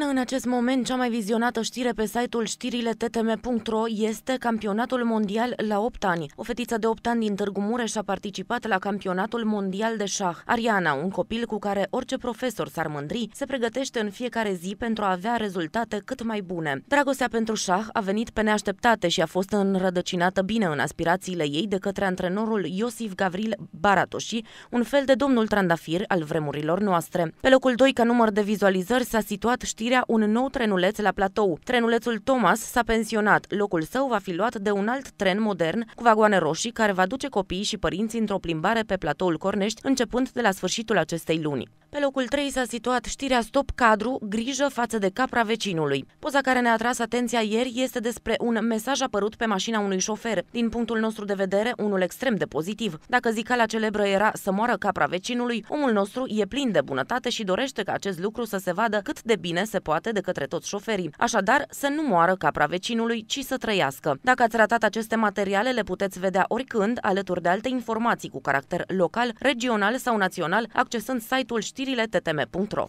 Până în acest moment, cea mai vizionată știre pe site-ul știrile ttm.ro este campionatul mondial la 8 ani. O fetiță de 8 ani din Târgu Mureș a participat la campionatul mondial de șah. Ariana, un copil cu care orice profesor s-ar mândri, se pregătește în fiecare zi pentru a avea rezultate cât mai bune. Dragostea pentru șah a venit pe neașteptate și a fost înrădăcinată bine în aspirațiile ei de către antrenorul Iosif Gavril Baratoși, un fel de domnul trandafir al vremurilor noastre. Pe locul 2 ca număr de vizualizări s-a situat știrea pregătirea un nou trenuleț la platou. Trenulețul Thomas s-a pensionat. Locul său va fi luat de un alt tren modern cu vagoane roșii care va duce copiii și părinții într-o plimbare pe platoul Cornești începând de la sfârșitul acestei luni. Pe locul 3 s-a situat știrea Stop Cadru, grijă față de capra vecinului. Poza care ne-a atras atenția ieri este despre un mesaj apărut pe mașina unui șofer. Din punctul nostru de vedere, unul extrem de pozitiv. Dacă la celebră era să moară capra vecinului, omul nostru e plin de bunătate și dorește ca acest lucru să se vadă cât de bine se se poate de către toți șoferii, așadar să nu moară capra vecinului, ci să trăiască. Dacă ați ratat aceste materiale, le puteți vedea oricând, alături de alte informații cu caracter local, regional sau național, accesând site-ul știrile ttm.ro.